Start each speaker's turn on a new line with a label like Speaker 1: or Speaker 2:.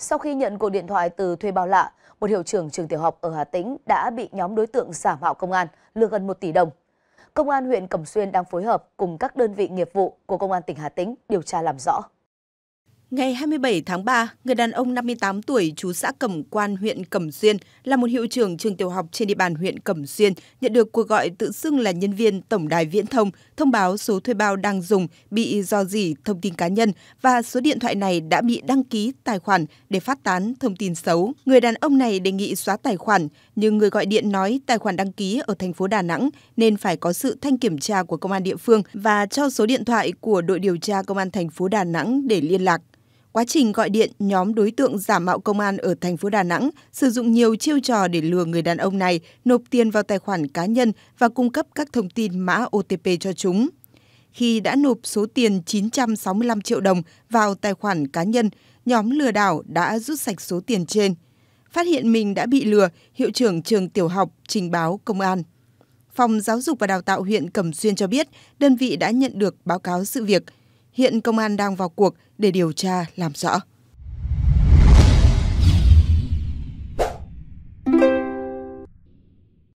Speaker 1: Sau khi nhận cuộc điện thoại từ thuê bao lạ, một hiệu trưởng trường tiểu học ở Hà Tĩnh đã bị nhóm đối tượng giả mạo công an lừa gần 1 tỷ đồng. Công an huyện Cẩm Xuyên đang phối hợp cùng các đơn vị nghiệp
Speaker 2: vụ của Công an tỉnh Hà Tĩnh điều tra làm rõ. Ngày 27 tháng 3, người đàn ông 58 tuổi chú xã Cẩm Quan, huyện Cẩm Xuyên là một hiệu trưởng trường tiểu học trên địa bàn huyện Cẩm Xuyên nhận được cuộc gọi tự xưng là nhân viên tổng đài viễn thông thông báo số thuê bao đang dùng bị do dỉ thông tin cá nhân và số điện thoại này đã bị đăng ký tài khoản để phát tán thông tin xấu. Người đàn ông này đề nghị xóa tài khoản nhưng người gọi điện nói tài khoản đăng ký ở thành phố Đà Nẵng nên phải có sự thanh kiểm tra của công an địa phương và cho số điện thoại của đội điều tra công an thành phố Đà Nẵng để liên lạc. Quá trình gọi điện, nhóm đối tượng giả mạo công an ở thành phố Đà Nẵng sử dụng nhiều chiêu trò để lừa người đàn ông này nộp tiền vào tài khoản cá nhân và cung cấp các thông tin mã OTP cho chúng. Khi đã nộp số tiền 965 triệu đồng vào tài khoản cá nhân, nhóm lừa đảo đã rút sạch số tiền trên. Phát hiện mình đã bị lừa, hiệu trưởng trường tiểu học trình báo công an. Phòng Giáo dục và Đào tạo huyện Cẩm Xuyên cho biết, đơn vị đã nhận được báo cáo sự việc – Hiện công an đang vào cuộc để điều tra làm rõ.